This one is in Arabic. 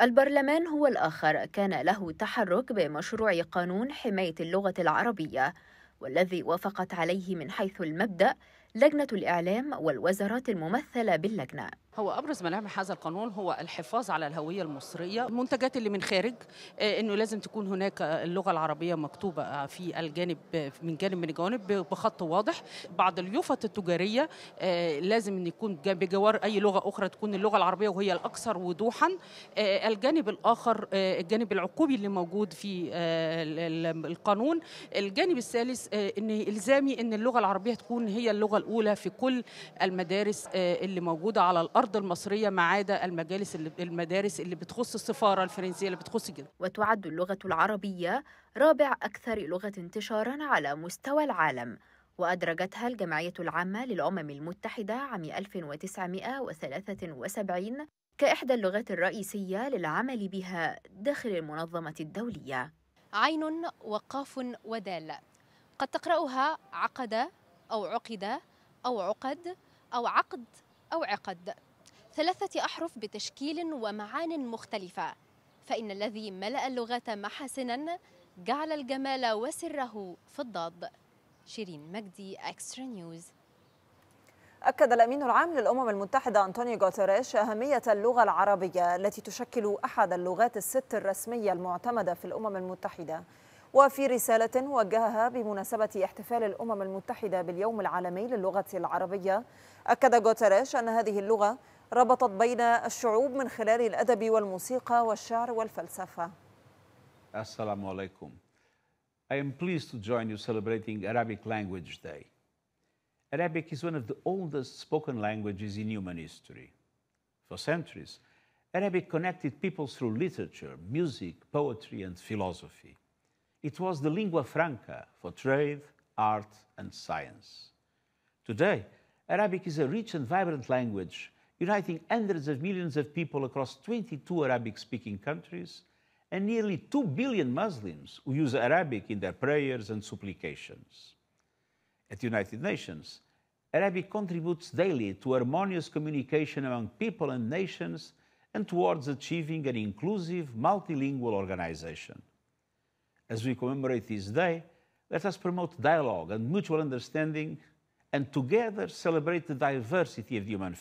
البرلمان هو الآخر كان له تحرك بمشروع قانون حماية اللغة العربية والذي وافقت عليه من حيث المبدأ لجنة الإعلام والوزارات الممثلة باللجنة هو ابرز ملامح هذا القانون هو الحفاظ على الهويه المصريه المنتجات اللي من خارج آه، انه لازم تكون هناك اللغه العربيه مكتوبه في الجانب من جانب من الجوانب بخط واضح بعض اليافط التجاريه آه، لازم ان يكون بجوار اي لغه اخرى تكون اللغه العربيه وهي الاكثر وضوحا آه، الجانب الاخر الجانب العقوبي اللي موجود في القانون الجانب الثالث ان الزامي ان اللغه العربيه تكون هي اللغه الأولى في كل المدارس آه، اللي موجودة على الأرض المصرية ما عدا المجالس اللي المدارس اللي بتخص السفارة الفرنسية اللي بتخص جدا وتعد اللغة العربية رابع أكثر لغة انتشارا على مستوى العالم وأدرجتها الجمعية العامة للأمم المتحدة عام 1973 كإحدى اللغات الرئيسية للعمل بها داخل المنظمة الدولية عين وقاف ودال قد تقرأها عقد أو عقد أو عقد أو عقد أو عقد ثلاثة أحرف بتشكيل ومعان مختلفة فإن الذي ملأ اللغة محاسنا جعل الجمال وسره في الضاد شيرين مجدي أكسترا نيوز أكد الأمين العام للأمم المتحدة أنطونيو غوتيريش أهمية اللغة العربية التي تشكل أحد اللغات الست الرسمية المعتمدة في الأمم المتحدة وفي رسالة وجهها بمناسبة احتفال الأمم المتحدة باليوم العالمي للغة العربية أكد جوتريش أن هذه اللغة ربطت بين الشعوب من خلال الأدب والموسيقى والشعر والفلسفة السلام عليكم I am pleased to join you celebrating Arabic Language Day. Arabic is one of the oldest spoken languages in human history. For centuries, Arabic connected people through literature, music, poetry, and philosophy. It was the lingua franca for trade, art, and science. Today, Arabic is a rich and vibrant language, uniting hundreds of millions of people across 22 Arabic speaking countries and nearly 2 billion Muslims who use Arabic in their prayers and supplications. At the United Nations, Arabic contributes daily to harmonious communication among people and nations and towards achieving an inclusive, multilingual organization as we commemorate this day, let us promote dialogue and mutual understanding and together celebrate the diversity of the human family.